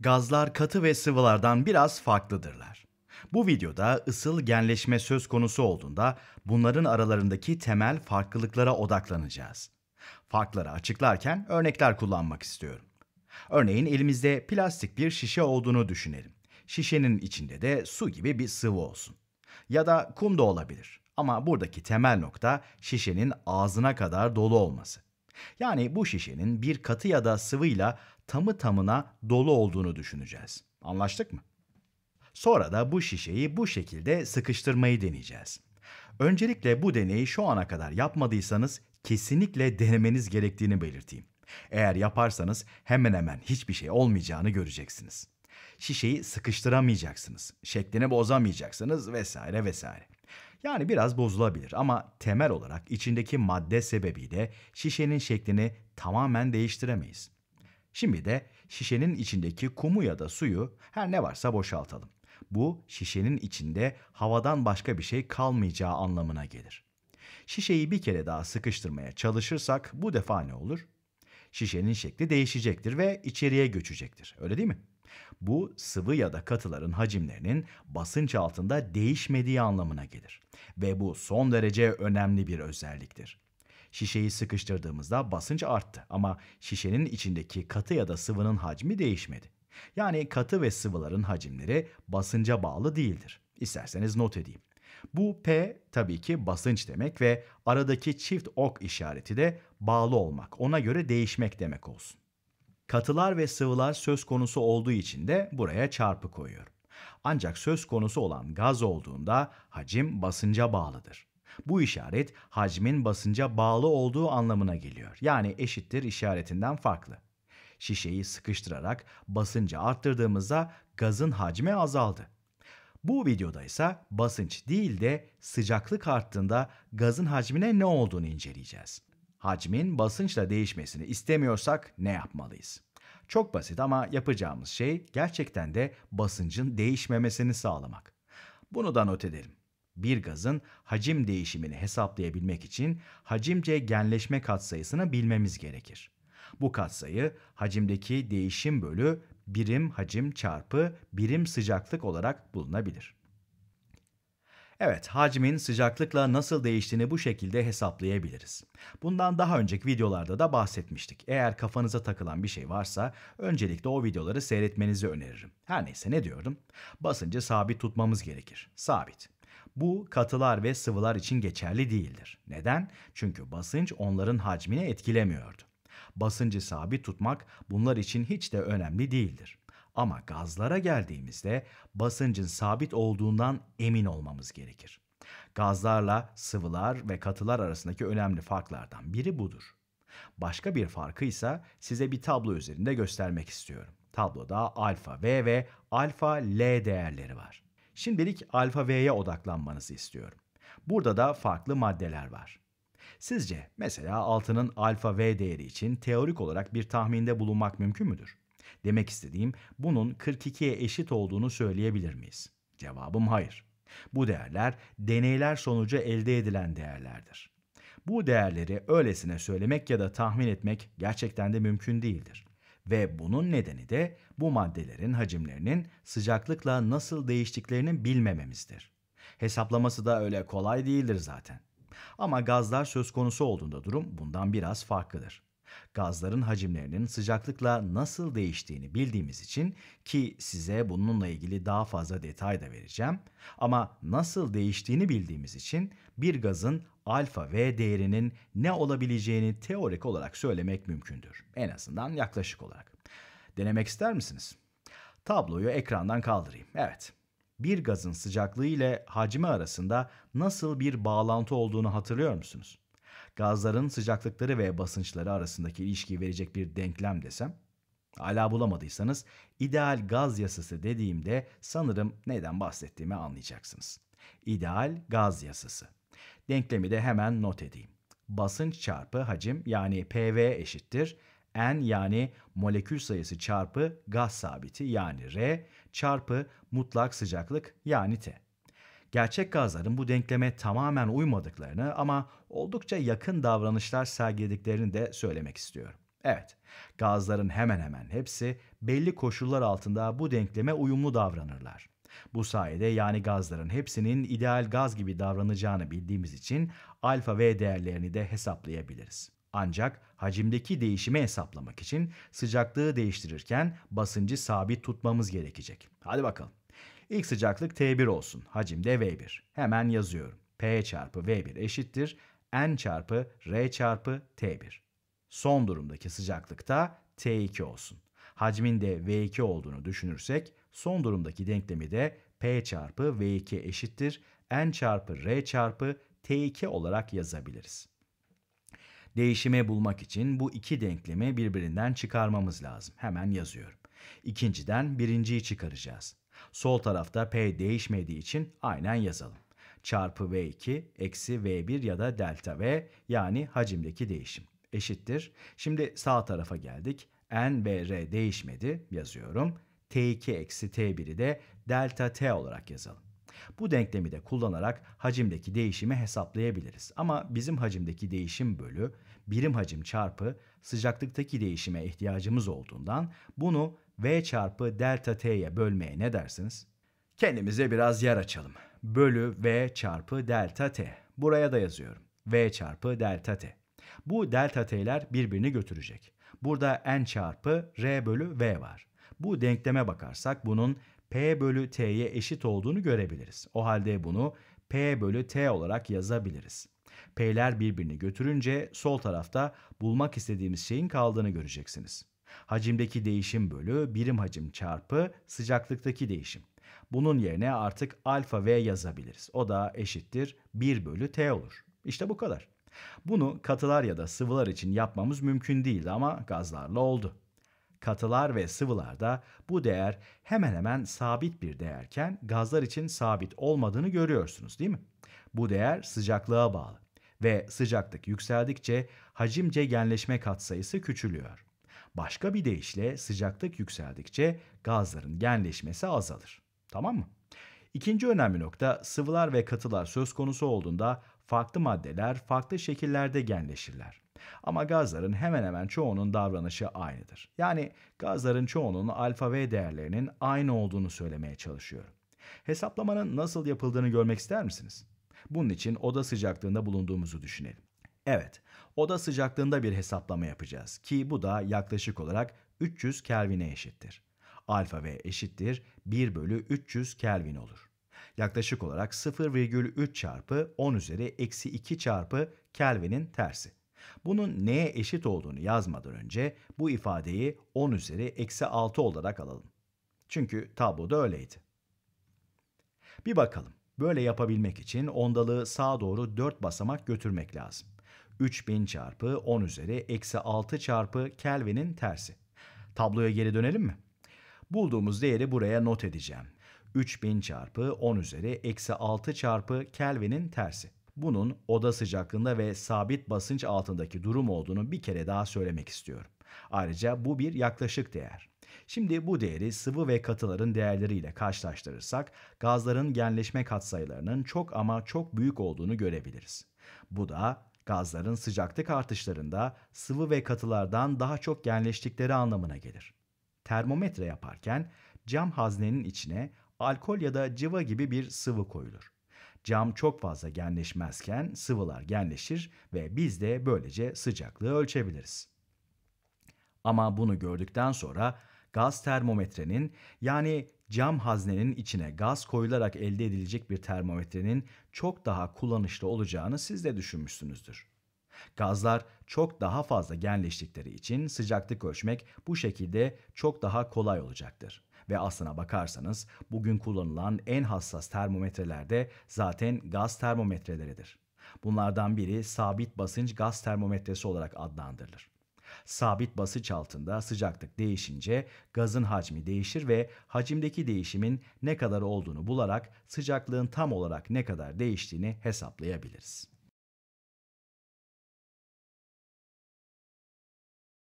Gazlar katı ve sıvılardan biraz farklıdırlar. Bu videoda ısıl genleşme söz konusu olduğunda bunların aralarındaki temel farklılıklara odaklanacağız. Farkları açıklarken örnekler kullanmak istiyorum. Örneğin elimizde plastik bir şişe olduğunu düşünelim. Şişenin içinde de su gibi bir sıvı olsun. Ya da kum da olabilir. Ama buradaki temel nokta şişenin ağzına kadar dolu olması. Yani bu şişenin bir katı ya da sıvıyla tamı tamına dolu olduğunu düşüneceğiz. Anlaştık mı? Sonra da bu şişeyi bu şekilde sıkıştırmayı deneyeceğiz. Öncelikle bu deneyi şu ana kadar yapmadıysanız kesinlikle denemeniz gerektiğini belirteyim. Eğer yaparsanız hemen hemen hiçbir şey olmayacağını göreceksiniz. Şişeyi sıkıştıramayacaksınız, şeklini bozamayacaksınız vesaire vesaire. Yani biraz bozulabilir ama temel olarak içindeki madde sebebiyle şişenin şeklini tamamen değiştiremeyiz. Şimdi de şişenin içindeki kumu ya da suyu her ne varsa boşaltalım. Bu şişenin içinde havadan başka bir şey kalmayacağı anlamına gelir. Şişeyi bir kere daha sıkıştırmaya çalışırsak bu defa ne olur? Şişenin şekli değişecektir ve içeriye göçecektir. Öyle değil mi? Bu sıvı ya da katıların hacimlerinin basınç altında değişmediği anlamına gelir ve bu son derece önemli bir özelliktir. Şişeyi sıkıştırdığımızda basınç arttı ama şişenin içindeki katı ya da sıvının hacmi değişmedi. Yani katı ve sıvıların hacimleri basınca bağlı değildir. İsterseniz not edeyim. Bu P tabii ki basınç demek ve aradaki çift ok işareti de bağlı olmak, ona göre değişmek demek olsun. Katılar ve sıvılar söz konusu olduğu için de buraya çarpı koyuyorum. Ancak söz konusu olan gaz olduğunda hacim basınca bağlıdır. Bu işaret hacmin basınca bağlı olduğu anlamına geliyor. Yani eşittir işaretinden farklı. Şişeyi sıkıştırarak basıncı arttırdığımızda gazın hacmi azaldı. Bu videoda ise basınç değil de sıcaklık arttığında gazın hacmine ne olduğunu inceleyeceğiz. Hacmin basınçla değişmesini istemiyorsak ne yapmalıyız? Çok basit ama yapacağımız şey gerçekten de basıncın değişmemesini sağlamak. Bunu da not edelim bir gazın hacim değişimini hesaplayabilmek için hacimce genleşme katsayısını bilmemiz gerekir. Bu katsayı hacimdeki değişim bölü birim hacim çarpı birim sıcaklık olarak bulunabilir. Evet, hacmin sıcaklıkla nasıl değiştiğini bu şekilde hesaplayabiliriz. Bundan daha önceki videolarda da bahsetmiştik. Eğer kafanıza takılan bir şey varsa öncelikle o videoları seyretmenizi öneririm. Her neyse ne diyordum? Basıncı sabit tutmamız gerekir. Sabit. Bu katılar ve sıvılar için geçerli değildir. Neden? Çünkü basınç onların hacmini etkilemiyordu. Basıncı sabit tutmak bunlar için hiç de önemli değildir. Ama gazlara geldiğimizde basıncın sabit olduğundan emin olmamız gerekir. Gazlarla sıvılar ve katılar arasındaki önemli farklardan biri budur. Başka bir farkı ise size bir tablo üzerinde göstermek istiyorum. Tabloda alfa V ve alfa L değerleri var. Şimdilik alfa V'ye odaklanmanızı istiyorum. Burada da farklı maddeler var. Sizce mesela altının alfa V değeri için teorik olarak bir tahminde bulunmak mümkün müdür? Demek istediğim bunun 42'ye eşit olduğunu söyleyebilir miyiz? Cevabım hayır. Bu değerler deneyler sonucu elde edilen değerlerdir. Bu değerleri öylesine söylemek ya da tahmin etmek gerçekten de mümkün değildir ve bunun nedeni de bu maddelerin hacimlerinin sıcaklıkla nasıl değiştiklerini bilmememizdir. Hesaplaması da öyle kolay değildir zaten. Ama gazlar söz konusu olduğunda durum bundan biraz farklıdır. Gazların hacimlerinin sıcaklıkla nasıl değiştiğini bildiğimiz için ki size bununla ilgili daha fazla detay da vereceğim ama nasıl değiştiğini bildiğimiz için bir gazın alfa V değerinin ne olabileceğini teorik olarak söylemek mümkündür. En azından yaklaşık olarak. Denemek ister misiniz? Tabloyu ekrandan kaldırayım. Evet. Bir gazın sıcaklığı ile hacmi arasında nasıl bir bağlantı olduğunu hatırlıyor musunuz? gazların sıcaklıkları ve basınçları arasındaki ilişkiyi verecek bir denklem desem, hala bulamadıysanız ideal gaz yasası dediğimde sanırım neden bahsettiğimi anlayacaksınız. İdeal gaz yasası. Denklemi de hemen not edeyim. Basınç çarpı hacim yani PV eşittir N yani molekül sayısı çarpı gaz sabiti yani R çarpı mutlak sıcaklık yani T. Gerçek gazların bu denkleme tamamen uymadıklarını ama oldukça yakın davranışlar sergilediklerini de söylemek istiyorum. Evet, gazların hemen hemen hepsi belli koşullar altında bu denkleme uyumlu davranırlar. Bu sayede yani gazların hepsinin ideal gaz gibi davranacağını bildiğimiz için alfa V değerlerini de hesaplayabiliriz. Ancak hacimdeki değişimi hesaplamak için sıcaklığı değiştirirken basıncı sabit tutmamız gerekecek. Hadi bakalım. İlk sıcaklık T1 olsun. Hacim de V1. Hemen yazıyorum. P çarpı V1 eşittir. N çarpı R çarpı T1. Son durumdaki sıcaklıkta T2 olsun. Hacmin de V2 olduğunu düşünürsek son durumdaki denklemi de P çarpı V2 eşittir. N çarpı R çarpı T2 olarak yazabiliriz. Değişimi bulmak için bu iki denklemi birbirinden çıkarmamız lazım. Hemen yazıyorum. İkinciden birinciyi çıkaracağız. Sol tarafta P değişmediği için aynen yazalım. Çarpı V2 eksi V1 ya da delta V yani hacimdeki değişim eşittir. Şimdi sağ tarafa geldik. N ve R değişmedi yazıyorum. T2 eksi T1'i de delta T olarak yazalım. Bu denklemi de kullanarak hacimdeki değişimi hesaplayabiliriz. Ama bizim hacimdeki değişim bölü birim hacim çarpı sıcaklıktaki değişime ihtiyacımız olduğundan bunu v çarpı delta t'ye bölmeye ne dersiniz? Kendimize biraz yer açalım. Bölü v çarpı delta t. Buraya da yazıyorum. v çarpı delta t. Bu delta t'ler birbirini götürecek. Burada n çarpı r bölü v var. Bu denkleme bakarsak bunun p bölü t'ye eşit olduğunu görebiliriz. O halde bunu p bölü t olarak yazabiliriz. P'ler birbirini götürünce sol tarafta bulmak istediğimiz şeyin kaldığını göreceksiniz. Hacimdeki değişim bölü birim hacim çarpı sıcaklıktaki değişim. Bunun yerine artık alfa V yazabiliriz. O da eşittir 1 bölü T olur. İşte bu kadar. Bunu katılar ya da sıvılar için yapmamız mümkün değildi ama gazlarla oldu. Katılar ve sıvılarda bu değer hemen hemen sabit bir değerken gazlar için sabit olmadığını görüyorsunuz değil mi? Bu değer sıcaklığa bağlı ve sıcaklık yükseldikçe hacimce cegenleşme katsayısı küçülüyor. Başka bir deyişle sıcaklık yükseldikçe gazların genleşmesi azalır. Tamam mı? İkinci önemli nokta sıvılar ve katılar söz konusu olduğunda farklı maddeler farklı şekillerde genleşirler. Ama gazların hemen hemen çoğunun davranışı aynıdır. Yani gazların çoğunun alfa ve değerlerinin aynı olduğunu söylemeye çalışıyorum. Hesaplamanın nasıl yapıldığını görmek ister misiniz? Bunun için oda sıcaklığında bulunduğumuzu düşünelim. Evet, oda sıcaklığında bir hesaplama yapacağız ki bu da yaklaşık olarak 300 Kelvin'e eşittir. Alfa V eşittir 1 bölü 300 Kelvin olur. Yaklaşık olarak 0,3 çarpı 10 üzeri eksi 2 çarpı Kelvin'in tersi. Bunun neye eşit olduğunu yazmadan önce bu ifadeyi 10 üzeri eksi 6 olarak alalım. Çünkü tabloda öyleydi. Bir bakalım. Böyle yapabilmek için ondalığı sağa doğru 4 basamak götürmek lazım. 3000 çarpı 10 üzeri eksi 6 çarpı Kelvin'in tersi. Tabloya geri dönelim mi? Bulduğumuz değeri buraya not edeceğim. 3000 çarpı 10 üzeri eksi 6 çarpı Kelvin'in tersi. Bunun oda sıcaklığında ve sabit basınç altındaki durum olduğunu bir kere daha söylemek istiyorum. Ayrıca bu bir yaklaşık değer. Şimdi bu değeri sıvı ve katıların değerleriyle karşılaştırırsak gazların genleşme katsayılarının çok ama çok büyük olduğunu görebiliriz. Bu da Gazların sıcaklık artışlarında sıvı ve katılardan daha çok genleştikleri anlamına gelir. Termometre yaparken cam haznenin içine alkol ya da cıva gibi bir sıvı koyulur. Cam çok fazla genleşmezken sıvılar genleşir ve biz de böylece sıcaklığı ölçebiliriz. Ama bunu gördükten sonra gaz termometrenin yani cam haznenin içine gaz koyularak elde edilecek bir termometrenin çok daha kullanışlı olacağını siz de düşünmüşsünüzdür. Gazlar çok daha fazla genleştikleri için sıcaklık ölçmek bu şekilde çok daha kolay olacaktır. Ve aslına bakarsanız bugün kullanılan en hassas termometrelerde zaten gaz termometreleridir. Bunlardan biri sabit basınç gaz termometresi olarak adlandırılır. Sabit basınç altında sıcaklık değişince gazın hacmi değişir ve hacimdeki değişimin ne kadar olduğunu bularak sıcaklığın tam olarak ne kadar değiştiğini hesaplayabiliriz.